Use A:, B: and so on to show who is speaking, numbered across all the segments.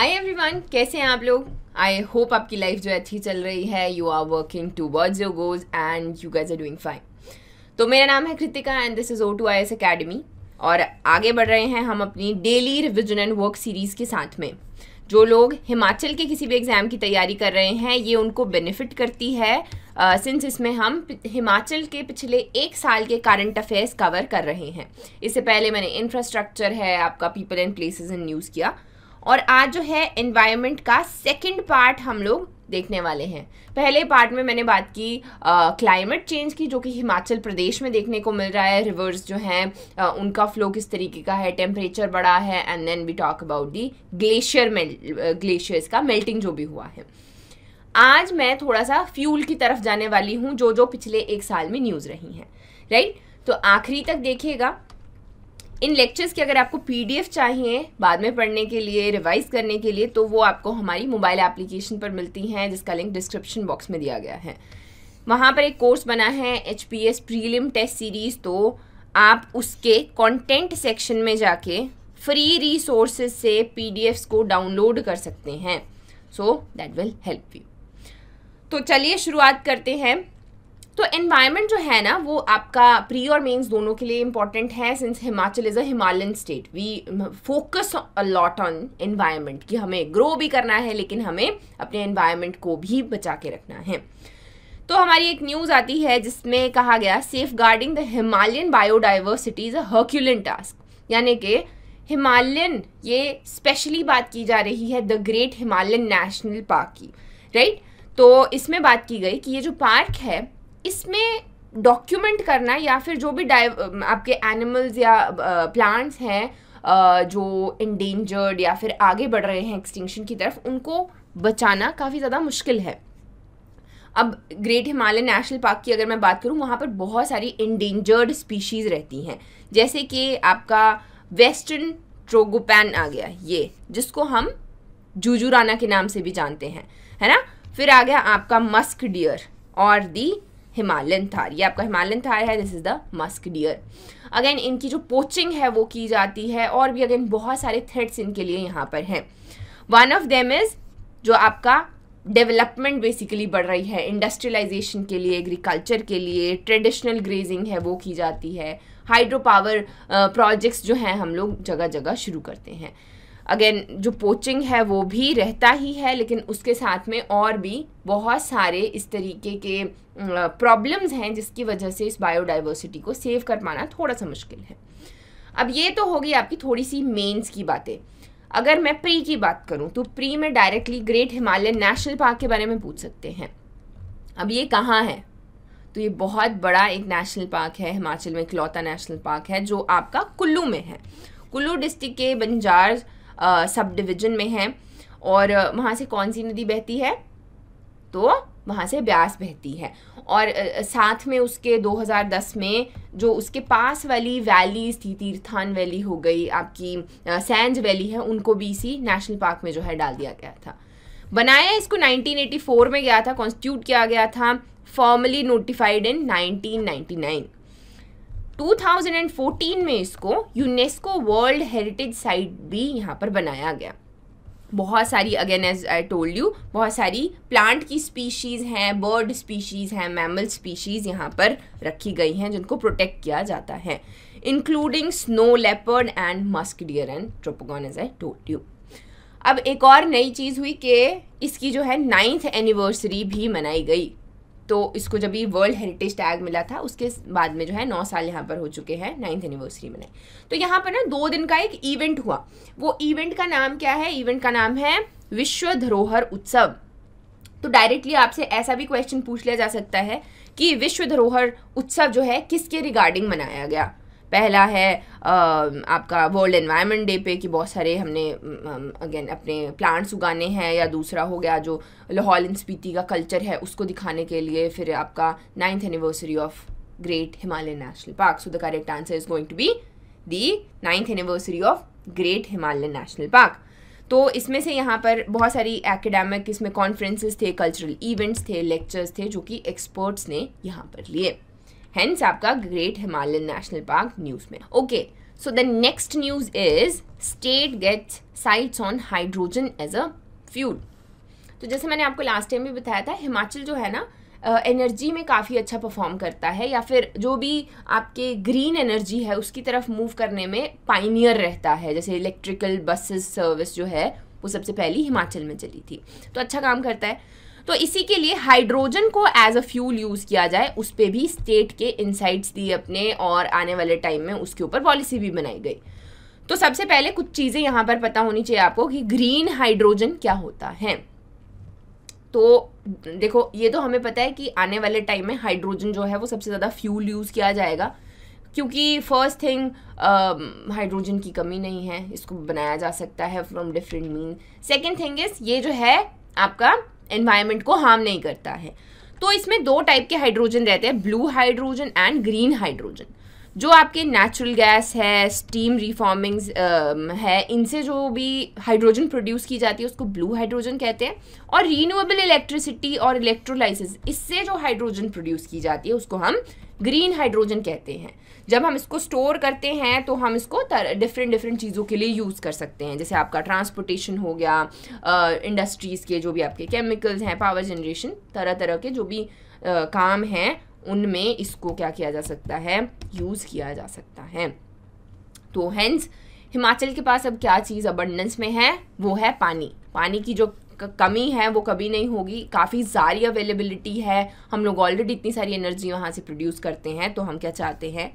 A: hi everyone कैसे हैं आप लोग आई होप आपकी लाइफ जो अच्छी चल रही है you are working towards your goals and you guys are doing fine तो मेरा नाम है Kritika and this is O two I S academy और आगे बढ़ रहे हैं हम अपनी daily revision and work series के साथ में जो लोग हिमाचल के किसी भी एग्ज़ाम की तैयारी कर रहे हैं ये उनको बेनिफिट करती है सिंस uh, इसमें हम हिमाचल के पिछले एक साल के करंट अफेयर्स कवर कर रहे हैं इससे पहले मैंने इंफ्रास्ट्रक्चर है आपका people and places in news किया और आज जो है एनवायरनमेंट का सेकंड पार्ट हम लोग देखने वाले हैं पहले पार्ट में मैंने बात की क्लाइमेट चेंज की जो कि हिमाचल प्रदेश में देखने को मिल रहा है रिवर्स जो हैं उनका फ्लो किस तरीके का है टेम्परेचर बढ़ा है and then we talk about the glacier में ग्लेशियर्स का मेल्टिंग जो भी हुआ है आज मैं थोड़ा सा फ्यूल की तरफ जाने वाली हूँ जो जो पिछले एक साल में न्यूज़ रही हैं राइट तो आखिरी तक देखिएगा इन लेक्चर्स की अगर आपको पीडीएफ चाहिए बाद में पढ़ने के लिए रिवाइज करने के लिए तो वो आपको हमारी मोबाइल एप्लीकेशन पर मिलती हैं जिसका लिंक डिस्क्रिप्शन बॉक्स में दिया गया है वहाँ पर एक कोर्स बना है H P S prelim test series तो आप उसके कंटेंट सेक्शन में जाके फ्री रिसोर्सेज से पी को डाउनलोड कर सकते हैं so that will help you तो चलिए शुरुआत करते हैं तो एनवायरमेंट जो है ना वो आपका प्री और मेंस दोनों के लिए इंपॉर्टेंट है since Himachal is a Himalayan state we focus a lot on environment कि हमें ग्रो भी करना है लेकिन हमें अपने एनवायरमेंट को भी बचा के रखना है तो हमारी एक न्यूज़ आती है जिसमें कहा गया safeguarding the Himalayan biodiversity is a herculean task यानी कि हिमालयन ये स्पेशली बात की जा रही है the Great Himalayan National Park की राइट तो इसमें बात की गई कि ये जो पार्क है इसमें डॉक्यूमेंट करना या फिर जो भी आपके एनिमल्स या प्लांट्स हैं जो इंडेंजर्ड या फिर आगे बढ़ रहे हैं एक्सटिंक्शन की तरफ उनको बचाना काफ़ी ज़्यादा मुश्किल है अब ग्रेट हिमालय नेशनल पार्क की अगर मैं बात करूँ वहाँ पर बहुत सारी इंडेंजर्ड स्पीशीज़ रहती हैं जैसे कि आपका वेस्टर्न ट्रोगोपैन आ गया ये जिसको हम जूजूराना के नाम से भी जानते हैं है ना फिर आ गया आपका मस्क डियर और दी हिमालयन थार ये आपका हिमालयन थार है this is the musk deer again इनकी जो पोचिंग है वो की जाती है और भी अगेन बहुत सारे थ्रेड्स इनके लिए यहाँ पर हैं वन ऑफ देम इज़ जो आपका डेवलपमेंट बेसिकली बढ़ रही है इंडस्ट्रियलाइजेशन के लिए एग्रीकल्चर के लिए ट्रेडिशनल ग्रेजिंग है वो की जाती है हाइड्रो पावर प्रोजेक्ट्स जो हैं हम लोग जगह जगह शुरू करते हैं अगेन जो पोचिंग है वो भी रहता ही है लेकिन उसके साथ में और भी बहुत सारे इस तरीके के प्रॉब्लम्स हैं जिसकी वजह से इस बायोडाइवर्सिटी को सेव कर पाना थोड़ा सा मुश्किल है अब ये तो होगी आपकी थोड़ी सी मेन्स की बातें अगर मैं प्री की बात करूं तो प्री में directly Great Himalayan National Park के बारे में पूछ सकते हैं अब ये कहाँ है तो ये बहुत बड़ा एक नेशनल पार्क है हिमाचल में इकलौता नेशनल पार्क है जो आपका कुल्लू में है कुल्लू डिस्ट्रिक्ट के बंजार सब डिविजन में है और वहाँ से कौन सी नदी बहती है तो वहाँ से ब्यास बहती है और साथ में उसके 2010 में जो उसके पास वाली वैलीज थी तीर्थान वैली हो गई आपकी सैंज वैली है उनको भी इसी नेशनल पार्क में जो है डाल दिया गया था बनाया इसको 1984 में गया था कॉन्स्टिट्यूट किया गया था फॉर्मली नोटिफाइड इन 1999 2014 में इसको यूनेस्को वर्ल्ड हेरिटेज साइट भी यहाँ पर बनाया गया बहुत सारी again as I told you बहुत सारी प्लांट की स्पीशीज़ हैं बर्ड स्पीशीज़ हैं मैमल स्पीशीज़ यहाँ पर रखी गई हैं जिनको प्रोटेक्ट किया जाता है including snow leopard and musk deer and tragopan as I told you अब एक और नई चीज़ हुई कि इसकी जो है नाइन्थ एनिवर्सरी भी मनाई गई तो इसको जब ये वर्ल्ड हेरिटेज टैग मिला था उसके बाद में जो है नौ साल यहाँ पर हो चुके हैं नाइन्थ एनिवर्सरी मनाई तो यहाँ पर ना दो दिन का एक इवेंट हुआ वो इवेंट का नाम क्या है इवेंट का नाम है विश्व धरोहर उत्सव तो डायरेक्टली आपसे ऐसा भी क्वेश्चन पूछ लिया जा सकता है कि विश्व धरोहर उत्सव जो है किसके रिगार्डिंग मनाया गया पहला है आपका वर्ल्ड एनवायरनमेंट डे पे कि बहुत सारे हमने अगेन अपने प्लांट्स उगाने हैं या दूसरा हो गया जो लाहौल इन स्पीति का कल्चर है उसको दिखाने के लिए फिर आपका ninth anniversary of Great Himalayan National Park so the correct answer is going to be the ninth anniversary of Great Himalayan National Park तो इसमें से यहाँ पर बहुत सारी एकेडमिक इसमें कॉन्फ्रेंसेस थे कल्चरल इवेंट्स थे लेक्चर्स थे जो कि एक्सपर्ट्स ने यहाँ पर लिए हेंस आपका Great Himalayan National Park news में okay so the next news is state gets sights on hydrogen as a fuel तो जैसे मैंने आपको लास्ट टाइम भी बताया था हिमाचल जो है ना एनर्जी uh, में काफ़ी अच्छा परफॉर्म करता है या फिर जो भी आपके ग्रीन एनर्जी है उसकी तरफ मूव करने में पाइनियर रहता है जैसे इलेक्ट्रिकल बसेस सर्विस जो है वो सबसे पहली हिमाचल में चली थी तो अच्छा काम करता है तो इसी के लिए हाइड्रोजन को एज अ फ्यूल यूज़ किया जाए उस पर भी स्टेट के इंसाइट्स दिए अपने और आने वाले टाइम में उसके ऊपर पॉलिसी भी बनाई गई तो सबसे पहले कुछ चीज़ें यहाँ पर पता होनी चाहिए आपको कि ग्रीन हाइड्रोजन क्या होता है तो देखो ये तो हमें पता है कि आने वाले टाइम में हाइड्रोजन जो है वो सबसे ज़्यादा फ्यूल यूज़ किया जाएगा क्योंकि फर्स्ट थिंग हाइड्रोजन की कमी नहीं है इसको बनाया जा सकता है from different mean second thing is ये जो है आपका एनवायरमेंट को हार्म नहीं करता है तो इसमें दो टाइप के हाइड्रोजन रहते हैं blue hydrogen and green hydrogen जो आपके नेचुरल गैस है स्टीम रिफॉर्मिंग्स um, है इनसे जो भी हाइड्रोजन प्रोड्यूस की जाती है उसको ब्लू हाइड्रोजन कहते हैं और रीनुएबल इलेक्ट्रिसिटी और इलेक्ट्रोलाइसिस इससे जो हाइड्रोजन प्रोड्यूस की जाती है उसको हम ग्रीन हाइड्रोजन कहते हैं जब हम इसको स्टोर करते हैं तो हम इसको डिफरेंट डिफरेंट चीज़ों के लिए यूज़ कर सकते हैं जैसे आपका ट्रांसपोर्टेशन हो गया इंडस्ट्रीज़ के जो भी आपके केमिकल्स हैं पावर जनरेशन तरह तरह के जो भी आ, काम हैं उनमें इसको क्या किया जा सकता है यूज़ किया जा सकता है तो हैंस हिमाचल के पास अब क्या चीज़ अबंडेंस में है वो है पानी पानी की जो कमी है वो कभी नहीं होगी काफ़ी सारी अवेलेबिलिटी है हम लोग ऑलरेडी इतनी सारी एनर्जी वहाँ से प्रोड्यूस करते हैं तो हम क्या चाहते हैं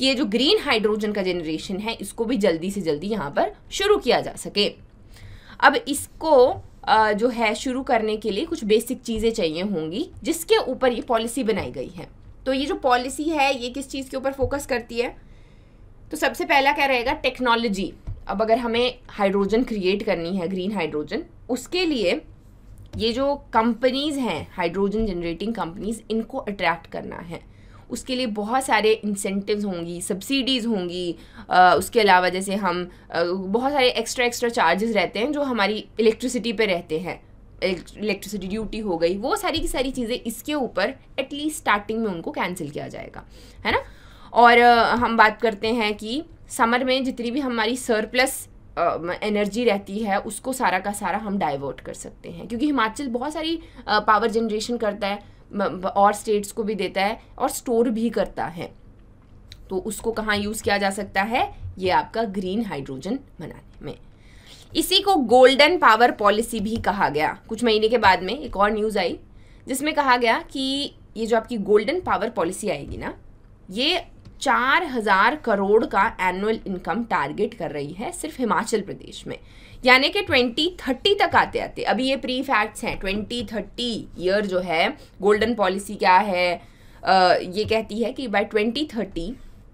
A: कि ये जो ग्रीन हाइड्रोजन का जनरेशन है इसको भी जल्दी से जल्दी यहाँ पर शुरू किया जा सके अब इसको जो है शुरू करने के लिए कुछ बेसिक चीज़ें चाहिए होंगी जिसके ऊपर ये पॉलिसी बनाई गई है तो ये जो पॉलिसी है ये किस चीज़ के ऊपर फोकस करती है तो सबसे पहला क्या रहेगा टेक्नोलॉजी अब अगर हमें हाइड्रोजन क्रिएट करनी है ग्रीन हाइड्रोजन उसके लिए ये जो कंपनीज़ हैं हाइड्रोजन जनरेटिंग कंपनीज़ इनको अट्रैक्ट करना है उसके लिए बहुत सारे इंसेंटिव्स होंगी सब्सिडीज़ होंगी आ, उसके अलावा जैसे हम आ, बहुत सारे एक्स्ट्रा एक्स्ट्रा चार्जेस रहते हैं जो हमारी इलेक्ट्रिसिटी पे रहते हैं इलेक्ट्रिसिटी ड्यूटी हो गई वो सारी की सारी चीज़ें इसके ऊपर एटलीस्ट स्टार्टिंग में उनको कैंसिल किया जाएगा है ना और आ, हम बात करते हैं कि समर में जितनी भी हमारी सरप्लस एनर्जी रहती है उसको सारा का सारा हम डाइवर्ट कर सकते हैं क्योंकि हिमाचल बहुत सारी पावर जनरेशन करता है और स्टेट्स को भी देता है और स्टोर भी करता है तो उसको कहाँ यूज़ किया जा सकता है ये आपका ग्रीन हाइड्रोजन बनाने में इसी को गोल्डन पावर पॉलिसी भी कहा गया कुछ महीने के बाद में एक और न्यूज़ आई जिसमें कहा गया कि ये जो आपकी गोल्डन पावर पॉलिसी आएगी ना ये चार हज़ार करोड़ का एनुअल इनकम टारगेट कर रही है सिर्फ हिमाचल प्रदेश में यानी कि ट्वेंटी थर्टी तक आते आते अभी ये प्री फैक्ट्स हैं ट्वेंटी थर्टी ईयर जो है गोल्डन पॉलिसी क्या है आ, ये कहती है कि बाय ट्वेंटी थर्टी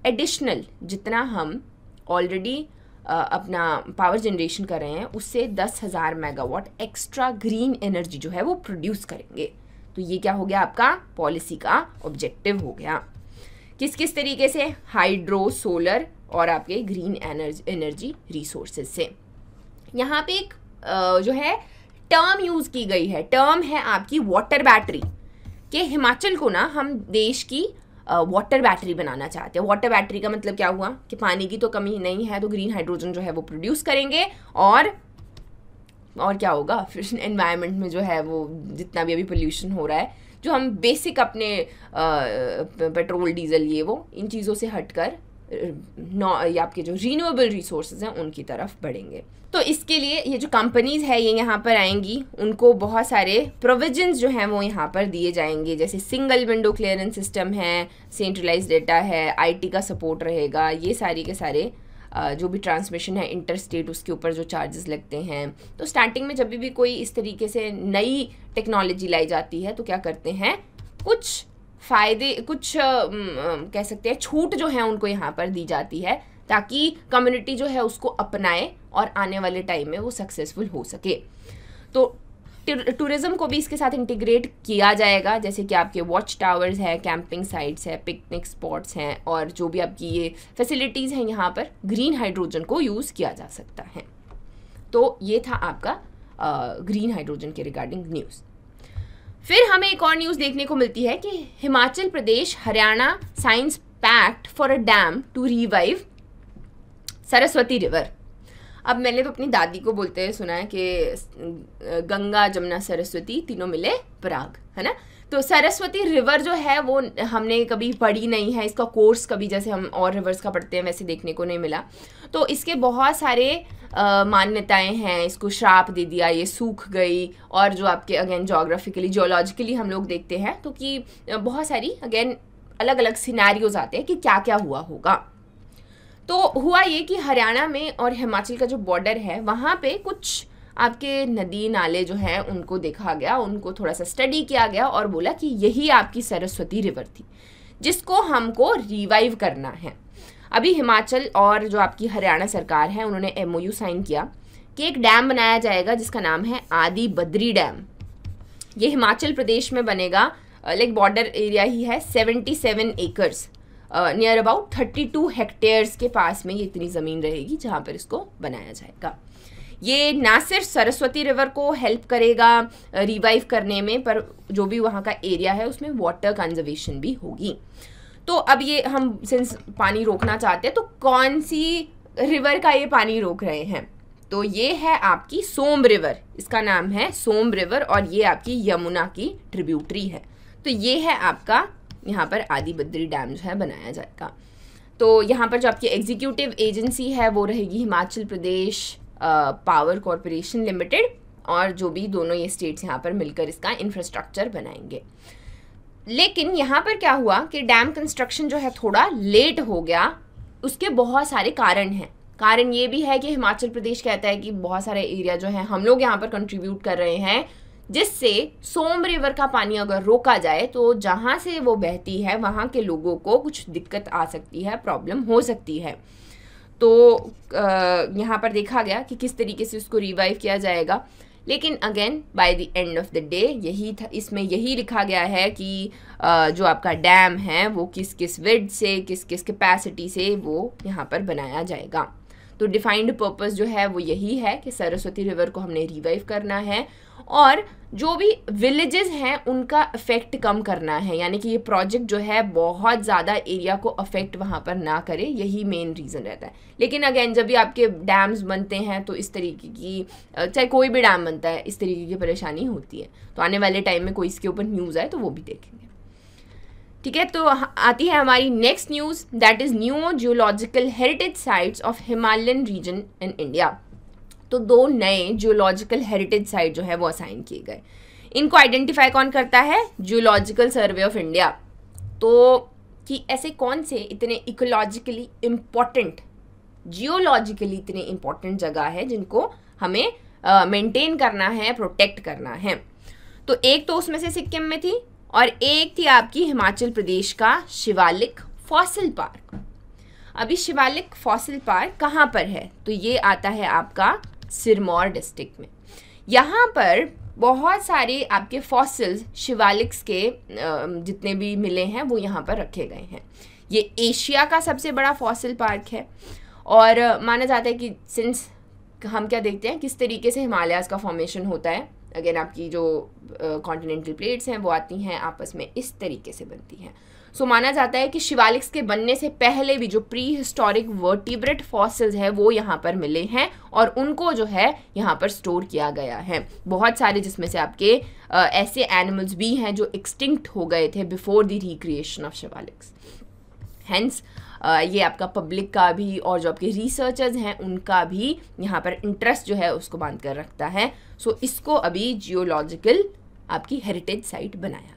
A: एडिशनल जितना हम ऑलरेडी अपना पावर जनरेशन कर रहे हैं उससे दस हज़ार मेगावाट एक्स्ट्रा ग्रीन एनर्जी जो है वो प्रोड्यूस करेंगे तो ये क्या हो गया आपका पॉलिसी का ऑब्जेक्टिव हो गया किस किस तरीके से हाइड्रो सोलर और आपके ग्रीन एनर्जी एनर्जी रिसोर्सेज से यहाँ पे एक जो है टर्म यूज़ की गई है टर्म है आपकी वाटर बैटरी कि हिमाचल को ना हम देश की वाटर बैटरी बनाना चाहते हैं वाटर बैटरी का मतलब क्या हुआ कि पानी की तो कमी नहीं है तो ग्रीन हाइड्रोजन जो है वो प्रोड्यूस करेंगे और और क्या होगा फिर एनवायरनमेंट में जो है वो जितना भी अभी पोल्यूशन हो रहा है जो हम बेसिक अपने पेट्रोल डीजल ये वो इन चीज़ों से हटकर या आपके जो रीनूएबल रिसोर्सेज हैं उनकी तरफ बढ़ेंगे तो इसके लिए ये जो कंपनीज़ है ये यहाँ पर आएंगी उनको बहुत सारे प्रोविजंस जो हैं वो यहाँ पर दिए जाएंगे जैसे सिंगल विंडो क्लियरेंस सिस्टम है सेंट्रलाइज डेटा है आईटी का सपोर्ट रहेगा ये सारी के सारे जो भी ट्रांसमिशन है इंटर स्टेट उसके ऊपर जो चार्जेस लगते हैं तो स्टार्टिंग में जब भी कोई इस तरीके से नई टेक्नोलॉजी लाई जाती है तो क्या करते हैं कुछ फ़ायदे कुछ कह सकते हैं छूट जो है उनको यहाँ पर दी जाती है ताकि कम्युनिटी जो है उसको अपनाए और आने वाले टाइम में वो सक्सेसफुल हो सके तो टूरिज़्म को भी इसके साथ इंटीग्रेट किया जाएगा जैसे कि आपके वॉच टावर्स हैं कैंपिंग साइट्स हैं पिकनिक स्पॉट्स हैं और जो भी आपकी ये फैसिलिटीज़ हैं यहाँ पर ग्रीन हाइड्रोजन को यूज़ किया जा सकता है तो ये था आपका ग्रीन हाइड्रोजन के रिगार्डिंग न्यूज़ फिर हमें एक और न्यूज़ देखने को मिलती है कि Himachal Pradesh Haryana signs pact for a dam to revive Saraswati river अब मैंने तो अपनी दादी को बोलते हुए सुना है कि गंगा जमुना सरस्वती तीनों मिले पराग है ना तो सरस्वती रिवर जो है वो हमने कभी पढ़ी नहीं है इसका कोर्स कभी जैसे हम और रिवर्स का पढ़ते हैं वैसे देखने को नहीं मिला तो इसके बहुत सारे मान्यताएं हैं इसको श्राप दे दिया ये सूख गई और जो आपके अगेन जोग्राफिकली जोलॉजिकली हम लोग देखते हैं तो कि बहुत सारी अगेन अलग अलग सिनेरियोज आते हैं कि क्या क्या हुआ होगा तो हुआ ये कि हरियाणा में और हिमाचल का जो बॉर्डर है वहाँ पे कुछ आपके नदी नाले जो हैं उनको देखा गया उनको थोड़ा सा स्टडी किया गया और बोला कि यही आपकी सरस्वती रिवर थी जिसको हमको रिवाइव करना है अभी हिमाचल और जो आपकी हरियाणा सरकार है उन्होंने एम साइन किया कि एक डैम बनाया जाएगा जिसका नाम है आदि बद्री डैम ये हिमाचल प्रदेश में बनेगा लाइक बॉर्डर एरिया ही है seventy seven acres near about thirty two hectares के पास में ये इतनी ज़मीन रहेगी जहाँ पर इसको बनाया जाएगा ये ना सिर्फ सरस्वती रिवर को हेल्प करेगा रिवाइव करने में पर जो भी वहाँ का एरिया है उसमें वाटर कंजर्वेशन भी होगी तो अब ये हम सिंस पानी रोकना चाहते हैं तो कौन सी रिवर का ये पानी रोक रहे हैं तो ये है आपकी सोम रिवर इसका नाम है सोम रिवर और ये आपकी यमुना की ट्रिब्यूटरी है तो ये है आपका यहाँ पर आदि बद्री डैम जो है बनाया जाएगा तो यहाँ पर जो आपकी एग्जीक्यूटिव एजेंसी है वो रहेगी Himachal Pradesh Power Corporation Limited और जो भी दोनों ये स्टेट्स यहाँ पर मिलकर इसका इंफ्रास्ट्रक्चर बनाएंगे लेकिन यहाँ पर क्या हुआ कि डैम कंस्ट्रक्शन जो है थोड़ा लेट हो गया उसके बहुत सारे कारण हैं कारण ये भी है कि हिमाचल प्रदेश कहता है कि बहुत सारे एरिया जो है हम लोग यहाँ पर कंट्रीब्यूट कर रहे हैं जिससे सोम रिवर का पानी अगर रोका जाए तो जहाँ से वो बहती है वहाँ के लोगों को कुछ दिक्कत आ सकती है प्रॉब्लम हो सकती है तो यहाँ पर देखा गया कि किस तरीके से उसको रिवाइव किया जाएगा लेकिन again by the end of the day यही था इसमें यही लिखा गया है कि जो आपका डैम है वो किस किस विड से किस किस कैपेसिटी से वो यहाँ पर बनाया जाएगा तो डिफाइंड पर्पस जो है वो यही है कि सरस्वती रिवर को हमने रिवाइव करना है और जो भी विलेजेस हैं उनका इफेक्ट कम करना है यानी कि ये प्रोजेक्ट जो है बहुत ज़्यादा एरिया को अफेक्ट वहाँ पर ना करे यही मेन रीज़न रहता है लेकिन अगेन जब भी आपके डैम्स बनते हैं तो इस तरीके की चाहे कोई भी डैम बनता है इस तरीके की परेशानी होती है तो आने वाले टाइम में कोई इसके ऊपर न्यूज़ आए तो वो भी देखेंगे ठीक है तो आती है हमारी next news that is new geological heritage sites of Himalayan region in India तो दो नए जियोलॉजिकल हेरिटेज साइट जो है वो असाइन किए गए इनको आइडेंटिफाई कौन करता है जियोलॉजिकल सर्वे ऑफ इंडिया तो कि ऐसे कौन से इतने इकोलॉजिकली इम्पॉर्टेंट जियोलॉजिकली इतने इम्पॉर्टेंट जगह है जिनको हमें मेंटेन uh, करना है प्रोटेक्ट करना है तो एक तो उसमें से सिक्किम में थी और एक थी आपकी हिमाचल प्रदेश का शिवालिक फॉसिल पार्क अभी शिवालिक फॉसिल पार्क कहाँ पर है तो ये आता है आपका सिरमौर डिस्ट्रिक्ट में यहाँ पर बहुत सारे आपके फॉसिल्स शिवालिक्स के जितने भी मिले हैं वो यहाँ पर रखे गए हैं ये एशिया का सबसे बड़ा फॉसिल पार्क है और माना जाता है कि सिंस हम क्या देखते हैं किस तरीके से हिमालयाज़ का फॉर्मेशन होता है अगेन आपकी जो कॉन्टिनेंटल प्लेट्स हैं वो आती हैं आपस में इस तरीके से बनती हैं सो माना जाता है कि शिवालिक्स के बनने से पहले भी जो प्री हिस्टोरिक वर्टिब्रेट फॉसिल्स हैं वो यहाँ पर मिले हैं और उनको जो है यहाँ पर स्टोर किया गया है बहुत सारे जिसमें से आपके आ, ऐसे एनिमल्स भी हैं जो एक्सटिंक्ट हो गए थे before the recreation of Shivaliks hence ये आपका पब्लिक का भी और जो आपके रिसर्चर्स हैं उनका भी यहाँ पर इंटरेस्ट जो है उसको बांध कर रखता है सो so, इसको अभी जियोलॉजिकल आपकी हेरिटेज साइट बनाया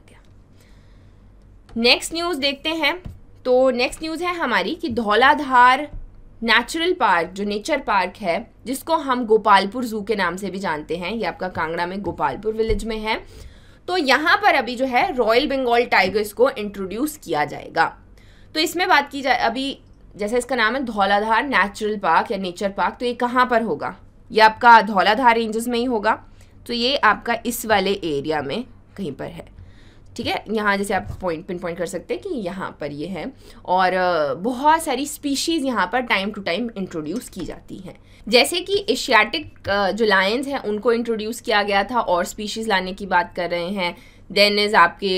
A: नेक्स्ट न्यूज़ देखते हैं तो नेक्स्ट न्यूज़ है हमारी कि धौलाधार नेचुरल पार्क जो नेचर पार्क है जिसको हम गोपालपुर जू के नाम से भी जानते हैं ये आपका कांगड़ा में गोपालपुर विलेज में है तो यहाँ पर अभी जो है रॉयल बंगाल टाइगर्स को इंट्रोड्यूस किया जाएगा तो इसमें बात की जाए अभी जैसे इसका नाम है धौलाधार नेचुरल पार्क या नेचर पार्क तो ये कहाँ पर होगा ये आपका धौलाधार रेंजेस में ही होगा तो ये आपका इस वाले एरिया में कहीं पर है ठीक है यहाँ जैसे आप पॉइंट पिन पॉइंट कर सकते हैं कि यहाँ पर ये है और बहुत सारी स्पीशीज़ यहाँ पर टाइम टू टाइम इंट्रोड्यूस की जाती हैं जैसे कि एशियाटिक जो लायंस हैं उनको इंट्रोड्यूस किया गया था और स्पीशीज़ लाने की बात कर रहे हैं देन इज़ आपके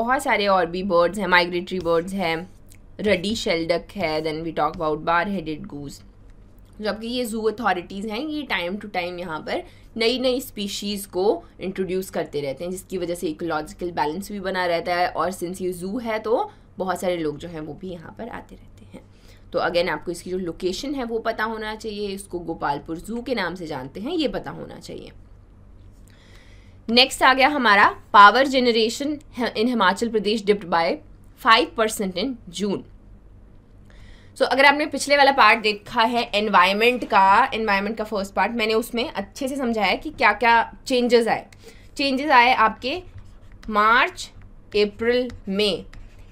A: बहुत सारे और भी बर्ड्स हैं माइग्रेटरी बर्ड्स हैं रडी शेल्डक है then we talk about bar headed goose जबकि ये जू अथॉरिटीज़ हैं ये टाइम टू टाइम यहाँ पर नई नई स्पीशीज़ को इंट्रोड्यूस करते रहते हैं जिसकी वजह से इकोलॉजिकल बैलेंस भी बना रहता है और सिंस ये ज़ू है तो बहुत सारे लोग जो हैं वो भी यहाँ पर आते रहते हैं तो अगेन आपको इसकी जो लोकेशन है वो पता होना चाहिए इसको गोपालपुर ज़ू के नाम से जानते हैं ये पता होना चाहिए नेक्स्ट आ गया हमारा power generation in Himachal Pradesh dipped by five percent in June so so, अगर आपने पिछले वाला पार्ट देखा है एनवायरमेंट का एनवायरमेंट का फर्स्ट पार्ट मैंने उसमें अच्छे से समझाया कि क्या क्या चेंजेस आए चेंजेस आए आपके मार्च अप्रैल मई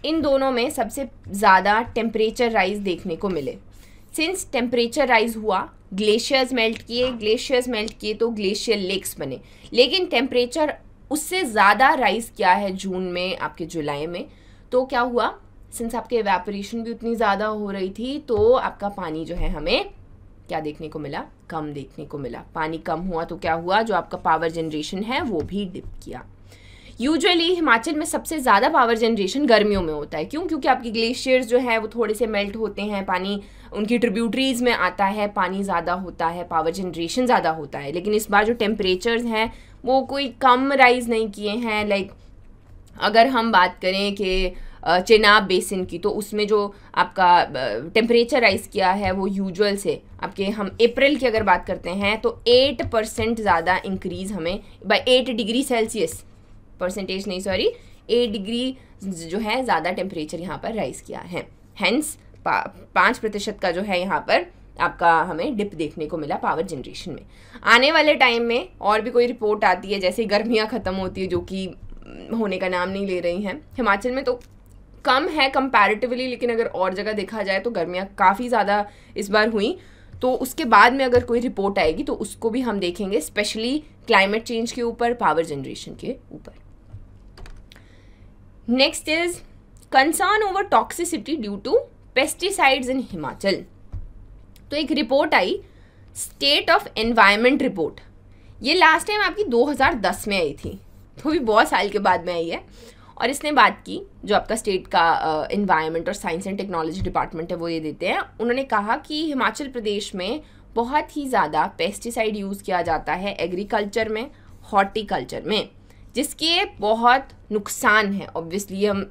A: इन दोनों में सबसे ज़्यादा टेम्परेचर राइज देखने को मिले सिंस टेम्परेचर राइज हुआ ग्लेशियर्स मेल्ट किए ग्लेशियर्स मेल्ट किए तो ग्लेशियर लेक्स बने लेकिन टेम्परेचर उससे ज़्यादा राइज किया है जून में आपके जुलाई में तो क्या हुआ सिंस आपके एवेपोरेशन भी उतनी ज़्यादा हो रही थी तो आपका पानी जो है हमें क्या देखने को मिला कम देखने को मिला पानी कम हुआ तो क्या हुआ जो आपका पावर जनरेशन है वो भी डिप किया यूजुअली हिमाचल में सबसे ज़्यादा पावर जनरेशन गर्मियों में होता है क्यों क्योंकि आपके ग्लेशियर्स जो है वो थोड़े से मेल्ट होते हैं पानी उनकी ट्रिब्यूटरीज में आता है पानी ज़्यादा होता है पावर जनरेशन ज़्यादा होता है लेकिन इस बार जो टेम्परेचर्स हैं वो कोई कम राइज नहीं किए हैं लाइक अगर हम बात करें कि चेनाब बेसिन की तो उसमें जो आपका टेम्परेचर राइज किया है वो यूजुअल से आपके हम अप्रैल की अगर बात करते हैं तो एट परसेंट ज़्यादा इंक्रीज़ हमें by eight degree Celsius percentage नहीं सॉरी एट डिग्री जो है ज़्यादा टेम्परेचर यहाँ पर राइज किया है हैंस पाँच प्रतिशत का जो है यहाँ पर आपका हमें डिप देखने को मिला पावर जनरेशन में आने वाले टाइम में और भी कोई रिपोर्ट आती है जैसे गर्मियाँ ख़त्म होती है जो कि होने का नाम नहीं ले रही हैं हिमाचल में तो कम है कंपैरेटिवली लेकिन अगर और जगह देखा जाए तो गर्मियाँ काफ़ी ज़्यादा इस बार हुई तो उसके बाद में अगर कोई रिपोर्ट आएगी तो उसको भी हम देखेंगे स्पेशली क्लाइमेट चेंज के ऊपर पावर जनरेशन के ऊपर next is concern over toxicity due to pesticides in Himachal तो एक रिपोर्ट आई स्टेट ऑफ एनवायरमेंट रिपोर्ट ये लास्ट टाइम आपकी 2010 में आई थी तो भी बहुत साल के बाद में आई है और इसने बात की जो आपका स्टेट का इन्वायरमेंट और साइंस एंड टेक्नोलॉजी डिपार्टमेंट है वो ये देते हैं उन्होंने कहा कि हिमाचल प्रदेश में बहुत ही ज़्यादा पेस्टिसाइड यूज़ किया जाता है एग्रीकल्चर में हॉर्टिकल्चर में जिसके बहुत नुकसान है ऑब्वियसली हम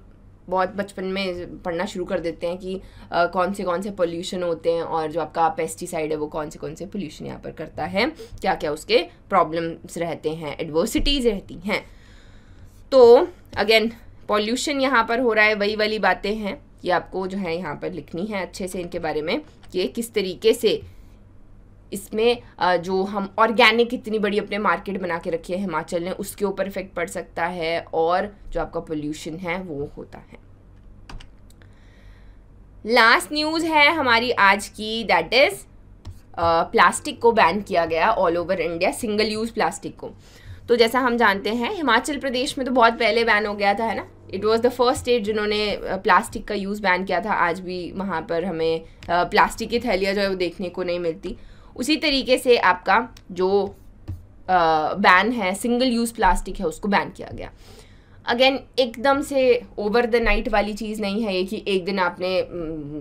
A: बहुत बचपन में पढ़ना शुरू कर देते हैं कि आ, कौन से कौन से पोल्यूशन होते हैं और जो आपका पेस्टिसाइड है वो कौन से कौन से पोल्यूशन यहाँ पर करता है क्या क्या उसके प्रॉब्लम्स रहते हैं एडवर्सिटीज़ रहती हैं तो अगेन पॉल्यूशन यहाँ पर हो रहा है वही वाली बातें हैं कि आपको जो है यहाँ पर लिखनी है अच्छे से इनके बारे में कि किस तरीके से इसमें जो हम ऑर्गेनिक इतनी बड़ी अपने मार्केट बना के रखी है हिमाचल ने उसके ऊपर इफेक्ट पड़ सकता है और जो आपका पोल्यूशन है वो होता है लास्ट न्यूज़ है हमारी आज की दैट इज़ प्लास्टिक को बैन किया गया all over India single use plastic को तो जैसा हम जानते हैं हिमाचल प्रदेश में तो बहुत पहले बैन हो गया था है ना it was the first state जिन्होंने प्लास्टिक का यूज़ बैन किया था आज भी वहाँ पर हमें प्लास्टिक की थैलियाँ जो है वो देखने को नहीं मिलती उसी तरीके से आपका जो बैन है सिंगल यूज़ प्लास्टिक है उसको बैन किया गया अगेन एकदम से ओवर द नाइट वाली चीज़ नहीं है ये कि एक दिन आपने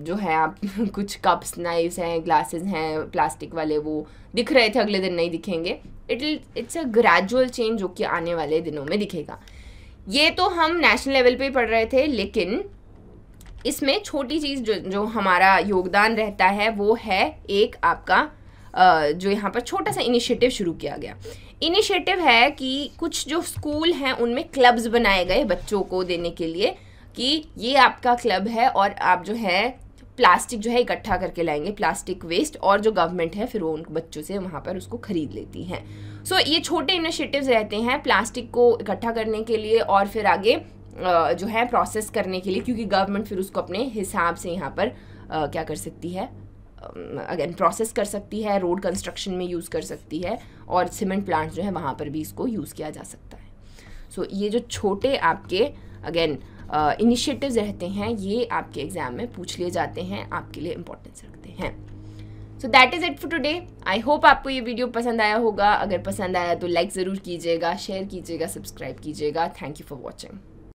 A: जो है आप कुछ कप्स नाइव्स हैं ग्लासेस हैं प्लास्टिक वाले वो दिख रहे थे अगले दिन नहीं दिखेंगे it it's a gradual change जो कि आने वाले दिनों में दिखेगा ये तो हम नेशनल लेवल पे पढ़ रहे थे लेकिन इसमें छोटी चीज़ जो जो हमारा योगदान रहता है वो है एक आपका जो यहाँ पर छोटा सा इनिशिएटिव शुरू किया गया इनिशिएटिव है कि कुछ जो स्कूल हैं उनमें क्लब्स बनाए गए बच्चों को देने के लिए कि ये आपका क्लब है और आप जो है प्लास्टिक जो है इकट्ठा करके लाएंगे प्लास्टिक वेस्ट और जो गवर्नमेंट है फिर वो उन बच्चों से वहाँ पर उसको खरीद लेती हैं सो so, ये छोटे इनिशिएटिव्स रहते हैं प्लास्टिक को इकट्ठा करने के लिए और फिर आगे जो है प्रोसेस करने के लिए क्योंकि गवर्नमेंट फिर उसको अपने हिसाब से यहाँ पर क्या कर सकती है अगेन प्रोसेस कर सकती है रोड कंस्ट्रक्शन में यूज़ कर सकती है और सीमेंट प्लांट जो है वहाँ पर भी इसको यूज़ किया जा सकता है सो so, ये जो छोटे आपके अगेन इनिशिएटिव्स रहते हैं ये आपके एग्ज़ाम में पूछ लिए जाते हैं आपके लिए इंपॉर्टेंस रखते हैं so that is it for today I hope आपको ये वीडियो पसंद आया होगा अगर पसंद आया तो लाइक ज़रूर कीजिएगा शेयर कीजिएगा सब्सक्राइब कीजिएगा थैंक यू फॉर वॉचिंग